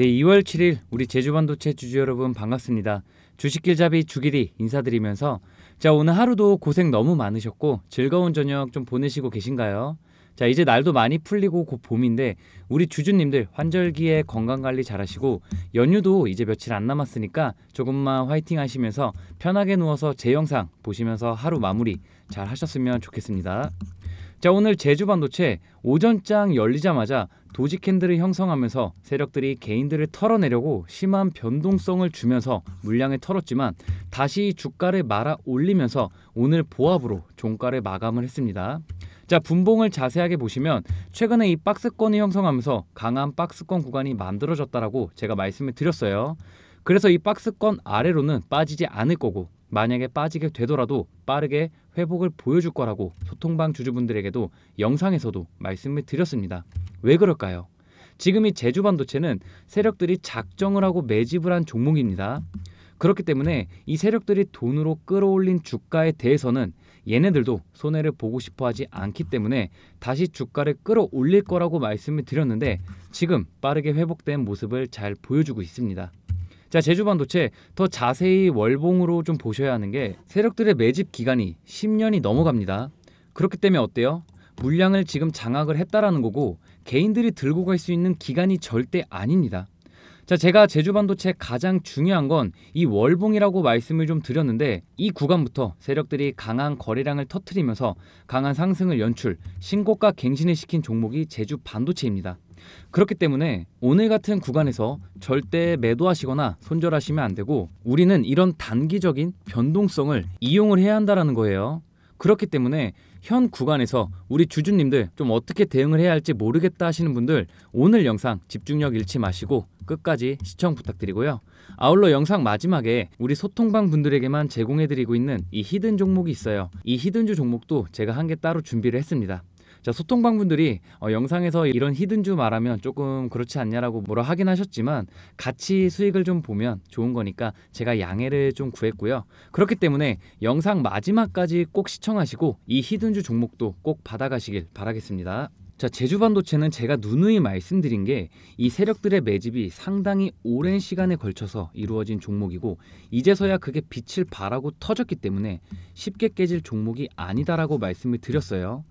네, 2월 7일 우리 제주반도체 주주 여러분 반갑습니다. 주식길잡이 주길이 인사드리면서 자 오늘 하루도 고생 너무 많으셨고 즐거운 저녁 좀 보내시고 계신가요? 자 이제 날도 많이 풀리고 곧 봄인데 우리 주주님들 환절기에 건강관리 잘하시고 연휴도 이제 며칠 안 남았으니까 조금만 화이팅 하시면서 편하게 누워서 제 영상 보시면서 하루 마무리 잘 하셨으면 좋겠습니다. 자 오늘 제주 반도체 오전장 열리자마자 도지 캔들을 형성하면서 세력들이 개인들을 털어내려고 심한 변동성을 주면서 물량을 털었지만 다시 주가를 말아 올리면서 오늘 보합으로 종가를 마감을 했습니다. 자 분봉을 자세하게 보시면 최근에 이 박스권이 형성하면서 강한 박스권 구간이 만들어졌다라고 제가 말씀을 드렸어요. 그래서 이 박스권 아래로는 빠지지 않을 거고 만약에 빠지게 되더라도 빠르게 회복을 보여줄 거라고 소통방 주주분들에게도 영상에서도 말씀을 드렸습니다. 왜 그럴까요? 지금 이 제주 반도체는 세력들이 작정을 하고 매집을 한 종목입니다. 그렇기 때문에 이 세력들이 돈으로 끌어올린 주가에 대해서는 얘네들도 손해를 보고 싶어 하지 않기 때문에 다시 주가를 끌어올릴 거라고 말씀을 드렸는데 지금 빠르게 회복된 모습을 잘 보여주고 있습니다. 자 제주 반도체 더 자세히 월봉으로 좀 보셔야 하는 게 세력들의 매집 기간이 10년이 넘어갑니다. 그렇기 때문에 어때요? 물량을 지금 장악을 했다라는 거고 개인들이 들고 갈 수 있는 기간이 절대 아닙니다. 자, 제가 제주 반도체 가장 중요한 건 이 월봉이라고 말씀을 좀 드렸는데 이 구간부터 세력들이 강한 거래량을 터트리면서 강한 상승을 연출, 신고가 갱신을 시킨 종목이 제주 반도체입니다. 그렇기 때문에 오늘 같은 구간에서 절대 매도하시거나 손절하시면 안 되고 우리는 이런 단기적인 변동성을 이용을 해야 한다라는 거예요. 그렇기 때문에 현 구간에서 우리 주주님들 좀 어떻게 대응을 해야 할지 모르겠다 하시는 분들 오늘 영상 집중력 잃지 마시고 끝까지 시청 부탁드리고요. 아울러 영상 마지막에 우리 소통방 분들에게만 제공해드리고 있는 이 히든 종목이 있어요. 이 히든주 종목도 제가 한 개 따로 준비를 했습니다. 자, 소통방 분들이 어, 영상에서 이런 히든주 말하면 조금 그렇지 않냐라고 뭐라 하긴 하셨지만 같이 수익을 좀 보면 좋은 거니까 제가 양해를 좀 구했고요. 그렇기 때문에 영상 마지막까지 꼭 시청하시고 이 히든주 종목도 꼭 받아가시길 바라겠습니다. 자, 제주 반도체는 제가 누누이 말씀드린 게 이 세력들의 매집이 상당히 오랜 시간에 걸쳐서 이루어진 종목이고 이제서야 그게 빛을 발하고 터졌기 때문에 쉽게 깨질 종목이 아니다라고 말씀을 드렸어요.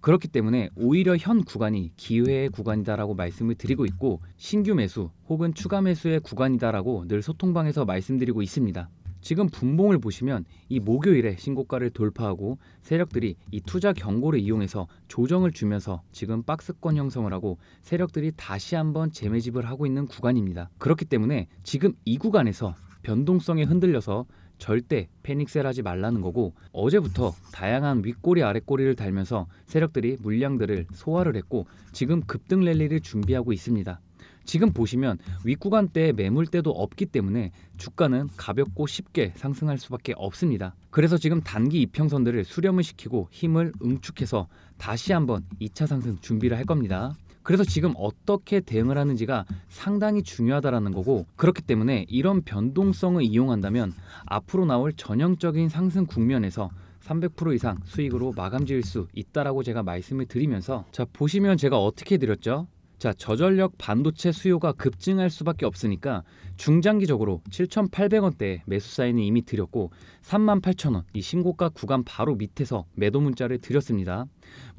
그렇기 때문에 오히려 현 구간이 기회의 구간이다라고 말씀을 드리고 있고 신규 매수 혹은 추가 매수의 구간이다라고 늘 소통방에서 말씀드리고 있습니다. 지금 분봉을 보시면 이 목요일에 신고가를 돌파하고 세력들이 이 투자 경고를 이용해서 조정을 주면서 지금 박스권 형성을 하고 세력들이 다시 한번 재매집을 하고 있는 구간입니다. 그렇기 때문에 지금 이 구간에서 변동성에 흔들려서 절대 패닉셀하지 말라는 거고 어제부터 다양한 윗꼬리 아랫꼬리를 달면서 세력들이 물량들을 소화를 했고 지금 급등 랠리를 준비하고 있습니다. 지금 보시면 윗구간때 매물대도 없기 때문에 주가는 가볍고 쉽게 상승할 수밖에 없습니다. 그래서 지금 단기 이평선들을 수렴을 시키고 힘을 응축해서 다시 한번 2차 상승 준비를 할 겁니다. 그래서 지금 어떻게 대응을 하는지가 상당히 중요하다라는 거고 그렇기 때문에 이런 변동성을 이용한다면 앞으로 나올 전형적인 상승 국면에서 300% 이상 수익으로 마감 지을 수 있다라고 제가 말씀을 드리면서 자 보시면 제가 어떻게 드렸죠? 자, 저전력 반도체 수요가 급증할 수밖에 없으니까 중장기적으로 7,800원대에 매수 사인을 이미 드렸고 38,000원 이 신고가 구간 바로 밑에서 매도 문자를 드렸습니다.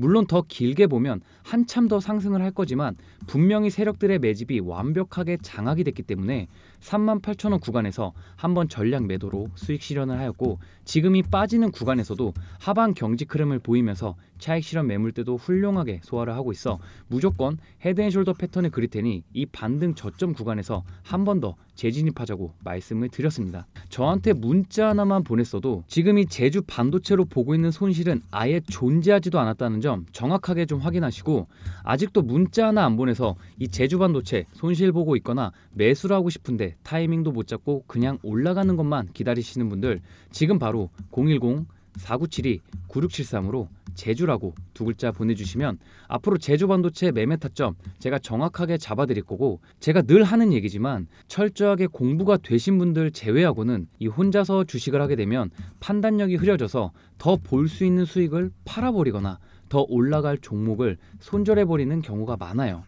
물론 더 길게 보면 한참 더 상승을 할 거지만 분명히 세력들의 매집이 완벽하게 장악이 됐기 때문에 38,000원 구간에서 한번 전략 매도로 수익 실현을 하였고 지금이 빠지는 구간에서도 하방 경직 흐름을 보이면서 차익 실현 매물때도 훌륭하게 소화를 하고 있어 무조건 헤드앤숄더 패턴을 그릴 테니 이 반등 저점 구간에서 한번더 재진입하자고 말씀을 드렸습니다. 저한테 문자 하나만 보냈어도 지금 이 제주 반도체로 보고 있는 손실은 아예 존재하지도 않았다는 점 정확하게 좀 확인하시고 아직도 문자 하나 안 보내서 이 제주 반도체 손실 보고 있거나 매수를 하고 싶은데 타이밍도 못 잡고 그냥 올라가는 것만 기다리시는 분들 지금 바로 010 4972 9673으로 제주라고 두 글자 보내주시면 앞으로 제주 반도체 매매 타점 제가 정확하게 잡아드릴 거고 제가 늘 하는 얘기지만 철저하게 공부가 되신 분들 제외하고는 이 혼자서 주식을 하게 되면 판단력이 흐려져서 더 볼 수 있는 수익을 팔아버리거나 더 올라갈 종목을 손절해버리는 경우가 많아요.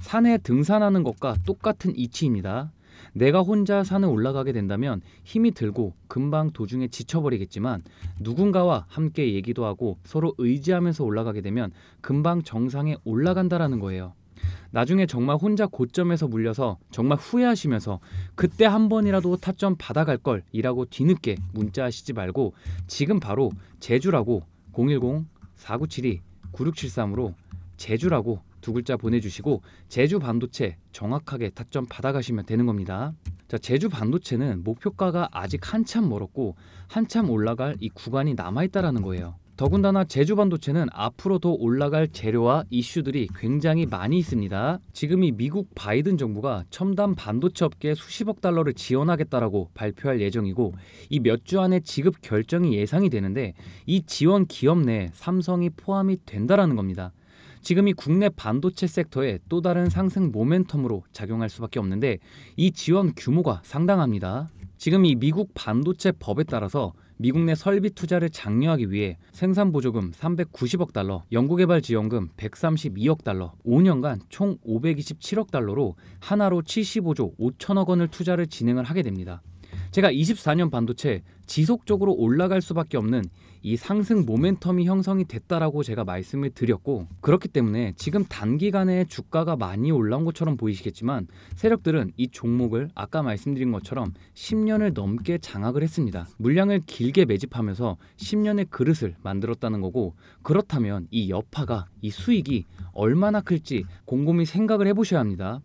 산에 등산하는 것과 똑같은 이치입니다. 내가 혼자 산을 올라가게 된다면 힘이 들고 금방 도중에 지쳐버리겠지만 누군가와 함께 얘기도 하고 서로 의지하면서 올라가게 되면 금방 정상에 올라간다라는 거예요. 나중에 정말 혼자 고점에서 물려서 정말 후회하시면서 그때 한 번이라도 타점 받아갈 걸 이라고 뒤늦게 문자하시지 말고 지금 바로 제주라고 010-4972-9673으로 제주라고 두 글자 보내주시고 제주 반도체 정확하게 타점 받아가시면 되는 겁니다. 자, 제주 반도체는 목표가가 아직 한참 멀었고 한참 올라갈 이 구간이 남아있다라는 거예요. 더군다나 제주 반도체는 앞으로 더 올라갈 재료와 이슈들이 굉장히 많이 있습니다. 지금이 미국 바이든 정부가 첨단 반도체 업계에 수십억 달러를 지원하겠다라고 발표할 예정이고 이 몇 주 안에 지급 결정이 예상이 되는데 이 지원 기업 내에 삼성이 포함이 된다라는 겁니다. 지금 이 국내 반도체 섹터에 또 다른 상승 모멘텀으로 작용할 수밖에 없는데 이 지원 규모가 상당합니다. 지금 이 미국 반도체 법에 따라서 미국 내 설비 투자를 장려하기 위해 생산 보조금 390억 달러, 연구개발 지원금 132억 달러, 5년간 총 527억 달러로 하나로 75조 5천억 원을 투자를 진행을 하게 됩니다. 제가 24년 반도체 지속적으로 올라갈 수밖에 없는 이 상승 모멘텀이 형성이 됐다라고 제가 말씀을 드렸고 그렇기 때문에 지금 단기간에 주가가 많이 올라온 것처럼 보이시겠지만 세력들은 이 종목을 아까 말씀드린 것처럼 10년을 넘게 장악을 했습니다. 물량을 길게 매집하면서 10년의 그릇을 만들었다는 거고 그렇다면 이 여파가 이 수익이 얼마나 클지 곰곰이 생각을 해보셔야 합니다.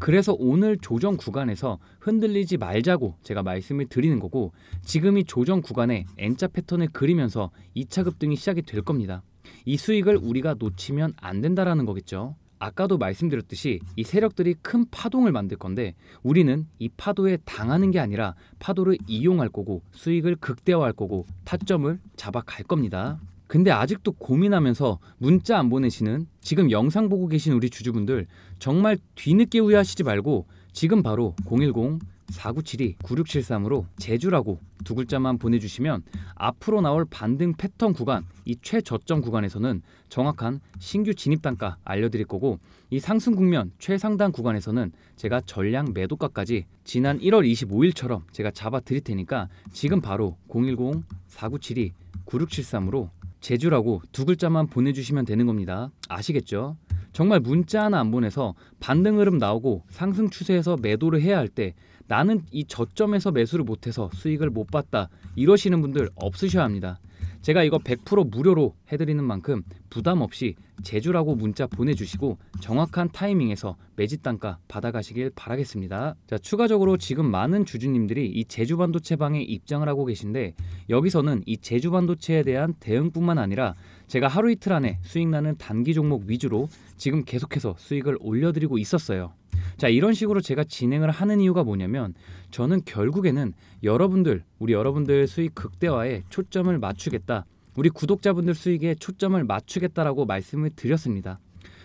그래서 오늘 조정 구간에서 흔들리지 말자고 제가 말씀을 드리는 거고 지금 이 조정 구간에 N자 패턴을 그리면서 2차 급등이 시작이 될 겁니다. 이 수익을 우리가 놓치면 안 된다라는 거겠죠. 아까도 말씀드렸듯이 이 세력들이 큰 파동을 만들 건데 우리는 이 파도에 당하는 게 아니라 파도를 이용할 거고 수익을 극대화할 거고 타점을 잡아갈 겁니다. 근데 아직도 고민하면서 문자 안 보내시는 지금 영상 보고 계신 우리 주주분들 정말 뒤늦게 후회하시지 말고 지금 바로 010 4972-9673으로 제주라고 두 글자만 보내주시면 앞으로 나올 반등 패턴 구간, 이 최저점 구간에서는 정확한 신규 진입 단가 알려드릴 거고 이 상승 국면 최상단 구간에서는 제가 전량 매도가까지 지난 1월 25일처럼 제가 잡아 드릴 테니까 지금 바로 010-4972-9673으로 제주라고 두 글자만 보내주시면 되는 겁니다. 아시겠죠? 정말 문자 하나 안 보내서 반등 흐름 나오고 상승 추세에서 매도를 해야 할 때 나는 이 저점에서 매수를 못해서 수익을 못 봤다 이러시는 분들 없으셔야 합니다. 제가 이거 100% 무료로 해드리는 만큼 부담 없이 제주라고 문자 보내주시고 정확한 타이밍에서 매집 단가 받아가시길 바라겠습니다. 자 추가적으로 지금 많은 주주님들이 이 제주 반도체 방에 입장을 하고 계신데 여기서는 이 제주 반도체에 대한 대응뿐만 아니라 제가 하루 이틀 안에 수익 나는 단기 종목 위주로 지금 계속해서 수익을 올려드리고 있었어요. 자, 이런 식으로 제가 진행을 하는 이유가 뭐냐면 저는 결국에는 여러분들, 우리 여러분들 수익 극대화에 초점을 맞추겠다. 우리 구독자분들 수익에 초점을 맞추겠다라고 말씀을 드렸습니다.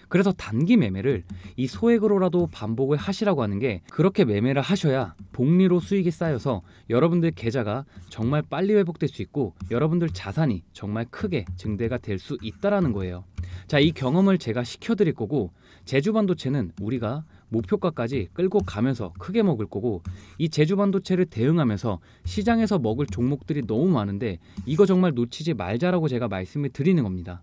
그래서 단기 매매를 이 소액으로라도 반복을 하시라고 하는 게 그렇게 매매를 하셔야 복리로 수익이 쌓여서 여러분들 계좌가 정말 빨리 회복될 수 있고 여러분들 자산이 정말 크게 증대가 될 수 있다라는 거예요. 자, 이 경험을 제가 시켜드릴 거고 제주반도체는 우리가 목표가까지 끌고 가면서 크게 먹을 거고 이 제주 반도체를 대응하면서 시장에서 먹을 종목들이 너무 많은데 이거 정말 놓치지 말자라고 제가 말씀을 드리는 겁니다.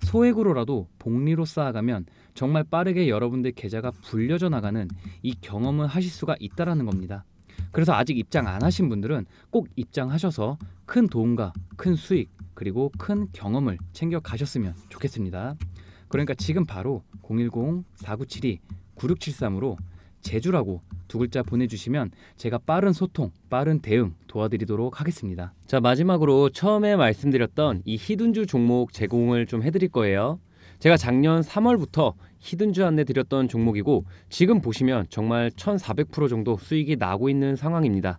소액으로라도 복리로 쌓아가면 정말 빠르게 여러분들 계좌가 불려져 나가는 이 경험을 하실 수가 있다라는 겁니다. 그래서 아직 입장 안 하신 분들은 꼭 입장하셔서 큰 도움과 큰 수익 그리고 큰 경험을 챙겨 가셨으면 좋겠습니다. 그러니까 지금 바로 010-4972 9673으로 제주라고 두 글자 보내주시면 제가 빠른 소통, 빠른 대응 도와드리도록 하겠습니다. 자 마지막으로 처음에 말씀드렸던 이 히든주 종목 제공을 좀 해드릴 거예요. 제가 작년 3월부터 히든주 안내 드렸던 종목이고 지금 보시면 정말 1,400% 정도 수익이 나고 있는 상황입니다.